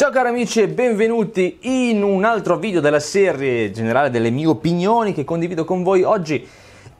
Ciao cari amici e benvenuti in un altro video della serie generale delle mie opinioni che condivido con voi oggi.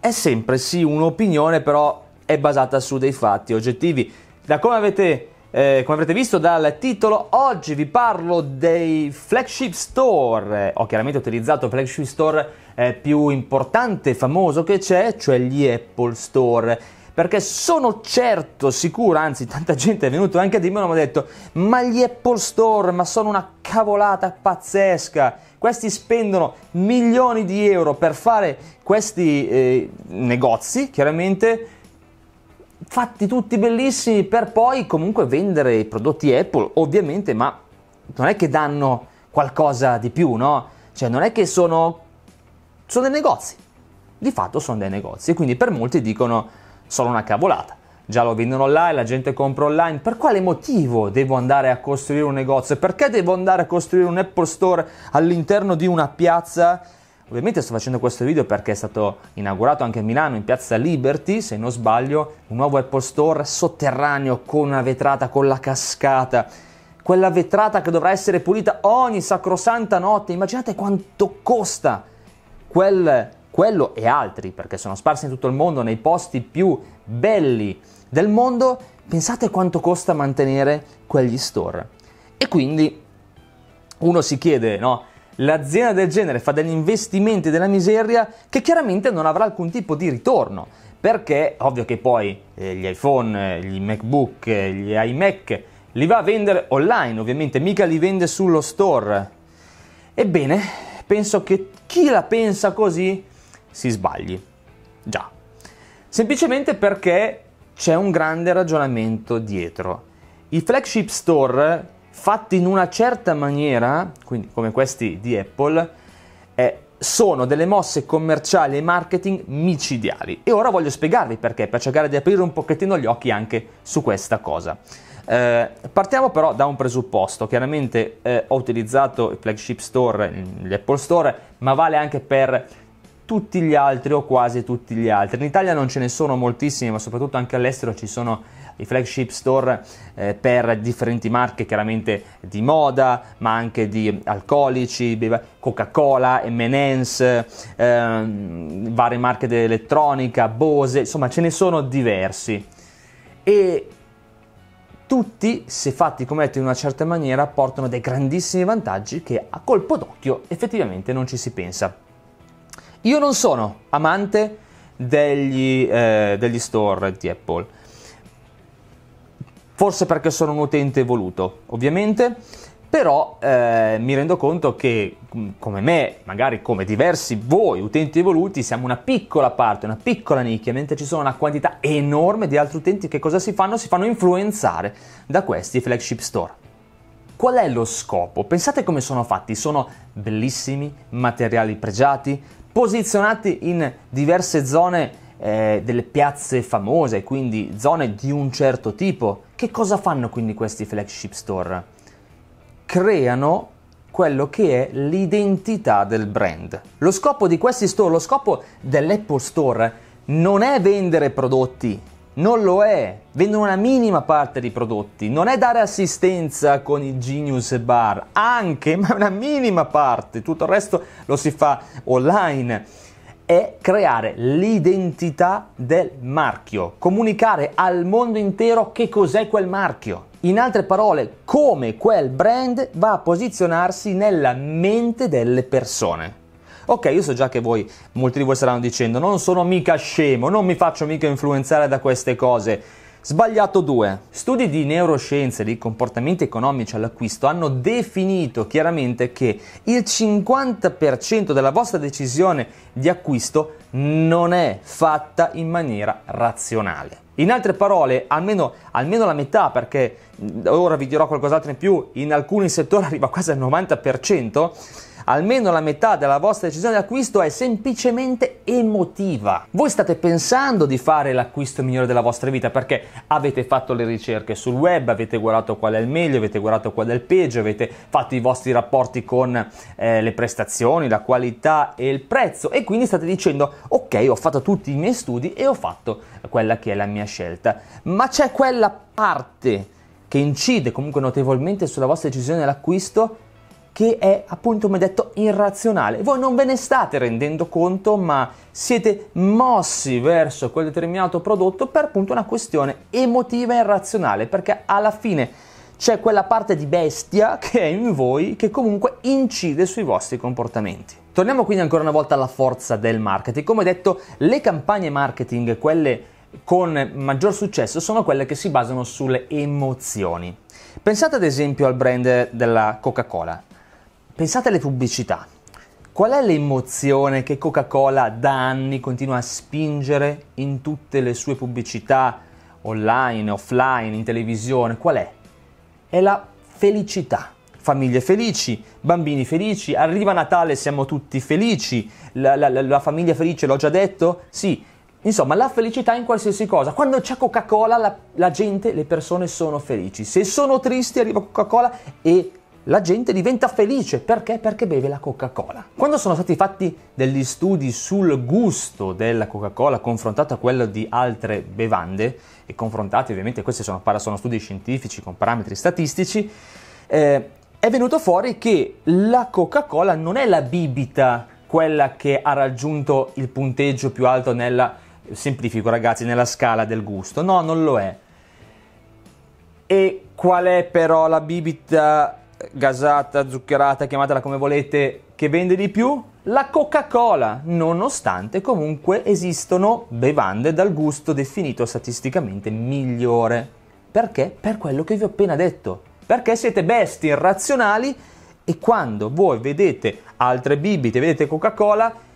È sempre sì un'opinione, però è basata su dei fatti oggettivi. Da come avete, eh, come avrete visto dal titolo, oggi vi parlo dei flagship store. Ho chiaramente utilizzato il flagship store eh, più importante e famoso che c'è, cioè gli Apple Store perché sono certo, sicuro, anzi tanta gente è venuta anche a dirmelo, mi ha detto, ma gli Apple Store, ma sono una cavolata pazzesca, questi spendono milioni di euro per fare questi eh, negozi, chiaramente, fatti tutti bellissimi per poi comunque vendere i prodotti Apple, ovviamente, ma non è che danno qualcosa di più, no? Cioè non è che sono... sono dei negozi, di fatto sono dei negozi, e quindi per molti dicono Solo una cavolata. Già lo vendono online, la gente compra online. Per quale motivo devo andare a costruire un negozio? Perché devo andare a costruire un Apple Store all'interno di una piazza? Ovviamente sto facendo questo video perché è stato inaugurato anche a Milano in piazza Liberty, se non sbaglio, un nuovo Apple Store sotterraneo con una vetrata, con la cascata quella vetrata che dovrà essere pulita ogni sacrosanta notte. Immaginate quanto costa quel quello e altri, perché sono sparsi in tutto il mondo, nei posti più belli del mondo, pensate quanto costa mantenere quegli store. E quindi uno si chiede, no? L'azienda del genere fa degli investimenti della miseria che chiaramente non avrà alcun tipo di ritorno, perché ovvio che poi eh, gli iPhone, eh, gli MacBook, eh, gli iMac li va a vendere online, ovviamente mica li vende sullo store. Ebbene, penso che chi la pensa così si sbagli. Già. Semplicemente perché c'è un grande ragionamento dietro. I flagship store fatti in una certa maniera, quindi come questi di Apple, eh, sono delle mosse commerciali e marketing micidiali. E ora voglio spiegarvi perché, per cercare di aprire un pochettino gli occhi anche su questa cosa. Eh, partiamo però da un presupposto, chiaramente eh, ho utilizzato i flagship store, l'Apple Store, ma vale anche per tutti gli altri o quasi tutti gli altri. In Italia non ce ne sono moltissimi, ma soprattutto anche all'estero ci sono i flagship store eh, per differenti marche chiaramente di moda, ma anche di alcolici, Coca-Cola, M&M's, eh, varie marche dell'elettronica, Bose, insomma ce ne sono diversi. E tutti, se fatti come detto in una certa maniera, portano dei grandissimi vantaggi che a colpo d'occhio effettivamente non ci si pensa. Io non sono amante degli, eh, degli store di Apple, forse perché sono un utente evoluto, ovviamente, però eh, mi rendo conto che mm, come me, magari come diversi voi utenti evoluti, siamo una piccola parte, una piccola nicchia, mentre ci sono una quantità enorme di altri utenti che cosa si fanno? Si fanno influenzare da questi flagship store. Qual è lo scopo? Pensate come sono fatti, sono bellissimi, materiali pregiati, posizionati in diverse zone eh, delle piazze famose, quindi zone di un certo tipo. Che cosa fanno quindi questi flagship store? Creano quello che è l'identità del brand. Lo scopo di questi store, lo scopo dell'Apple Store non è vendere prodotti, non lo è, vendono una minima parte di prodotti, non è dare assistenza con i Genius Bar, anche, ma una minima parte, tutto il resto lo si fa online, è creare l'identità del marchio, comunicare al mondo intero che cos'è quel marchio. In altre parole, come quel brand va a posizionarsi nella mente delle persone. Ok, io so già che voi, molti di voi staranno dicendo, non sono mica scemo, non mi faccio mica influenzare da queste cose. Sbagliato 2. Studi di neuroscienze dei comportamenti economici all'acquisto hanno definito chiaramente che il 50% della vostra decisione di acquisto non è fatta in maniera razionale. In altre parole, almeno, almeno la metà, perché mm, ora vi dirò qualcos'altro in più, in alcuni settori arriva quasi al 90%, almeno la metà della vostra decisione di acquisto è semplicemente emotiva. Voi state pensando di fare l'acquisto migliore della vostra vita perché avete fatto le ricerche sul web, avete guardato qual è il meglio, avete guardato qual è il peggio, avete fatto i vostri rapporti con eh, le prestazioni, la qualità e il prezzo e quindi state dicendo ok ho fatto tutti i miei studi e ho fatto quella che è la mia scelta. Ma c'è quella parte che incide comunque notevolmente sulla vostra decisione dell'acquisto che è appunto, come detto, irrazionale. Voi non ve ne state rendendo conto, ma siete mossi verso quel determinato prodotto per appunto una questione emotiva e irrazionale, perché alla fine c'è quella parte di bestia che è in voi che comunque incide sui vostri comportamenti. Torniamo quindi ancora una volta alla forza del marketing. Come detto, le campagne marketing, quelle con maggior successo, sono quelle che si basano sulle emozioni. Pensate ad esempio al brand della Coca-Cola. Pensate alle pubblicità. Qual è l'emozione che Coca-Cola da anni continua a spingere in tutte le sue pubblicità online, offline, in televisione? Qual è? È la felicità. Famiglie felici, bambini felici, arriva Natale, siamo tutti felici, la, la, la famiglia felice, l'ho già detto? Sì, Insomma, la felicità in qualsiasi cosa. Quando c'è Coca-Cola, la, la, gente, le persone sono felici. Se sono tristi, arriva Coca-Cola e la gente diventa felice perché? Perché beve la Coca-Cola. Quando sono stati fatti degli studi sul gusto della Coca-Cola confrontato a quello di altre bevande, e confrontati ovviamente, questi sono, sono studi scientifici con parametri statistici, eh, è venuto fuori che la Coca-Cola non è la bibita quella che ha raggiunto il punteggio più alto nella, semplifico ragazzi, nella scala del gusto. No, non lo è. E qual è però la bibita gasata, zuccherata, chiamatela come volete, che vende di più? La Coca-Cola, nonostante comunque esistano bevande dal gusto definito statisticamente migliore. Perché? Per quello che vi ho appena detto. Perché siete bestie irrazionali e quando voi vedete altre bibite, vedete Coca-Cola,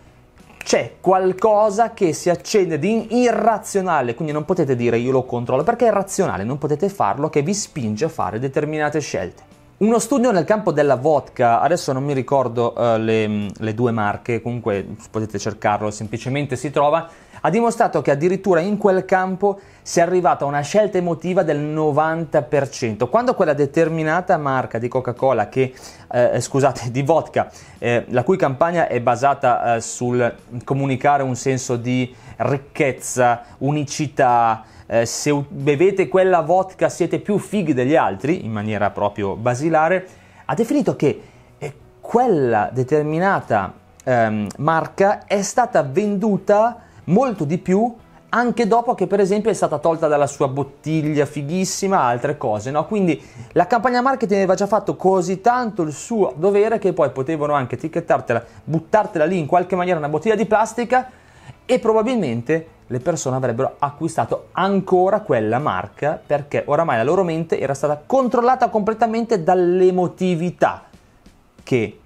c'è qualcosa che si accende di irrazionale, quindi non potete dire io lo controllo, perché è irrazionale, non potete farlo, che vi spinge a fare determinate scelte. Uno studio nel campo della vodka, adesso non mi ricordo uh, le, le, due marche, comunque potete cercarlo, semplicemente si trova, ha dimostrato che addirittura in quel campo si è arrivata a una scelta emotiva del 90%. Quando quella determinata marca di Coca-Cola, che, eh, scusate, di vodka, eh, la cui campagna è basata eh, sul comunicare un senso di ricchezza, unicità, eh, se bevete quella vodka siete più fighi degli altri, in maniera proprio basilare, ha definito che eh, quella determinata ehm, marca è stata venduta molto di più anche dopo che per esempio è stata tolta dalla sua bottiglia fighissima, altre cose, no? Quindi la campagna marketing aveva già fatto così tanto il suo dovere che poi potevano anche etichettartela, buttartela lì in qualche maniera una bottiglia di plastica e probabilmente le persone avrebbero acquistato ancora quella marca perché oramai la loro mente era stata controllata completamente dall'emotività che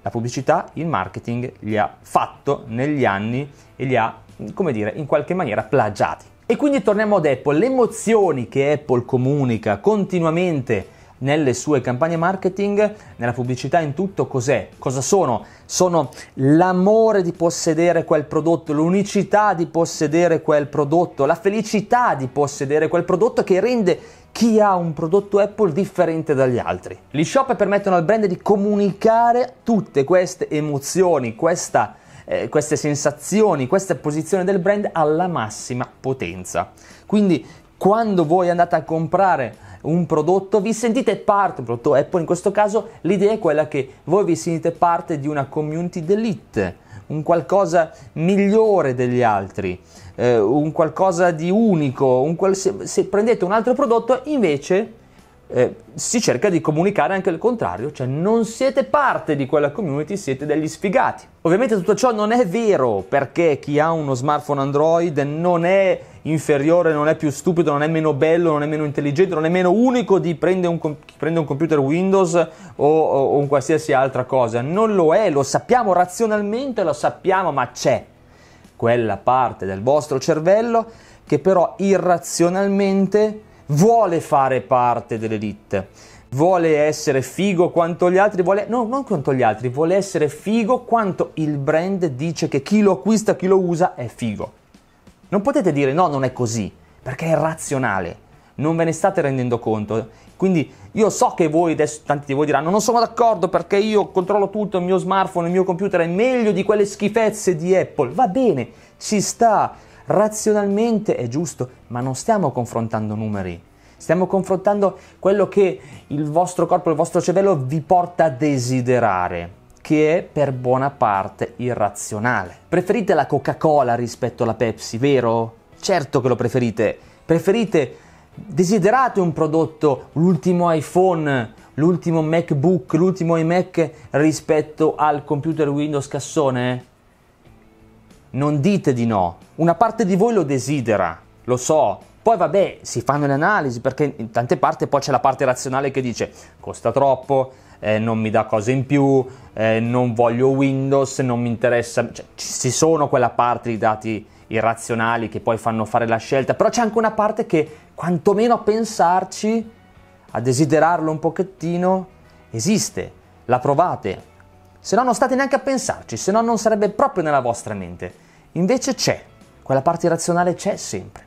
la pubblicità, il marketing gli ha fatto negli anni e li ha, come dire, in qualche maniera plagiati. E quindi torniamo ad Apple, le emozioni che Apple comunica continuamente nelle sue campagne marketing, nella pubblicità, in tutto cos'è? Cosa sono? Sono l'amore di possedere quel prodotto, l'unicità di possedere quel prodotto, la felicità di possedere quel prodotto che rende chi ha un prodotto Apple differente dagli altri. Gli shop permettono al brand di comunicare tutte queste emozioni, questa eh, queste sensazioni, questa posizione del brand alla massima potenza. Quindi quando voi andate a comprare un prodotto, vi sentite parte, un prodotto Apple in questo caso, l'idea è quella che voi vi sentite parte di una community d'elite, un qualcosa migliore degli altri, eh, un qualcosa di unico, un qual- se prendete un altro prodotto invece eh, si cerca di comunicare anche il contrario, cioè non siete parte di quella community, siete degli sfigati. Ovviamente tutto ciò non è vero perché chi ha uno smartphone Android non è inferiore, non è più stupido, non è meno bello, non è meno intelligente, non è meno unico di prende un, chi prende un computer Windows o, o, o un qualsiasi altra cosa. Non lo è, lo sappiamo razionalmente, lo sappiamo, ma c'è quella parte del vostro cervello che però irrazionalmente vuole fare parte dell'elite, vuole essere figo quanto gli altri, vuole, no, non quanto gli altri, vuole essere figo quanto il brand dice che chi lo acquista, chi lo usa è figo. Non potete dire no, non è così, perché è razionale, non ve ne state rendendo conto. Quindi io so che voi adesso, tanti di voi diranno, non sono d'accordo perché io controllo tutto, il mio smartphone, il mio computer è meglio di quelle schifezze di Apple. Va bene, ci sta razionalmente è giusto, ma non stiamo confrontando numeri. Stiamo confrontando quello che il vostro corpo, il vostro cervello vi porta a desiderare, che è per buona parte irrazionale. Preferite la Coca-Cola rispetto alla Pepsi, vero? Certo che lo preferite. Preferite, desiderate un prodotto, l'ultimo iPhone, l'ultimo MacBook, l'ultimo iMac rispetto al computer Windows cassone? non dite di no, una parte di voi lo desidera, lo so, poi vabbè, si fanno le analisi perché in tante parti poi c'è la parte razionale che dice costa troppo, eh, non mi dà cose in più, eh, non voglio Windows, non mi interessa, cioè, ci sono quella parte di dati irrazionali che poi fanno fare la scelta, però c'è anche una parte che quantomeno a pensarci, a desiderarlo un pochettino, esiste, la provate, se no non state neanche a pensarci, se no non sarebbe proprio nella vostra mente. Invece c'è, quella parte razionale c'è sempre.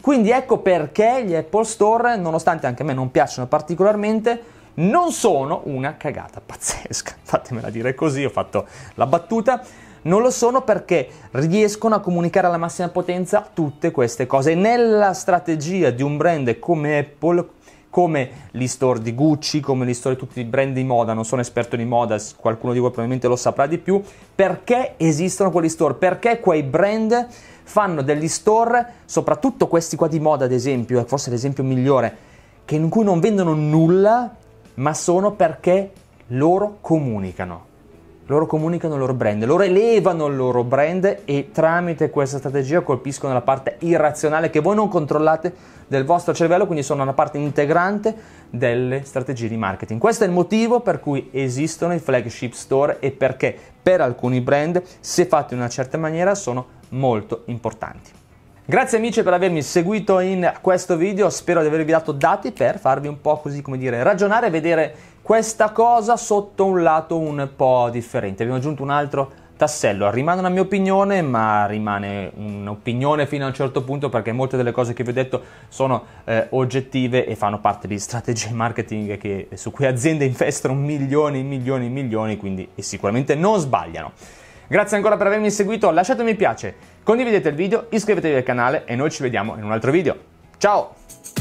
Quindi ecco perché gli Apple Store, nonostante anche a me non piacciono particolarmente, non sono una cagata pazzesca. Fatemela dire così, ho fatto la battuta. Non lo sono perché riescono a comunicare alla massima potenza tutte queste cose. Nella strategia di un brand come Apple, come gli store di Gucci, come gli store di tutti i brand di moda, non sono esperto di moda, qualcuno di voi probabilmente lo saprà di più, perché esistono quegli store, perché quei brand fanno degli store, soprattutto questi qua di moda ad esempio, è forse l'esempio migliore, che in cui non vendono nulla, ma sono perché loro comunicano loro comunicano il loro brand, loro elevano il loro brand e tramite questa strategia colpiscono la parte irrazionale che voi non controllate del vostro cervello, quindi sono una parte integrante delle strategie di marketing. Questo è il motivo per cui esistono i flagship store e perché per alcuni brand, se fatti in una certa maniera, sono molto importanti. Grazie amici per avermi seguito in questo video, spero di avervi dato dati per farvi un po' così come dire ragionare e vedere questa cosa sotto un lato un po' differente. Abbiamo aggiunto un altro tassello. Rimane una mia opinione, ma rimane un'opinione fino a un certo punto perché molte delle cose che vi ho detto sono eh, oggettive e fanno parte di strategie marketing che, su cui aziende investono milioni e milioni e milioni, quindi e sicuramente non sbagliano. Grazie ancora per avermi seguito, lasciate un mi piace, condividete il video, iscrivetevi al canale e noi ci vediamo in un altro video. Ciao!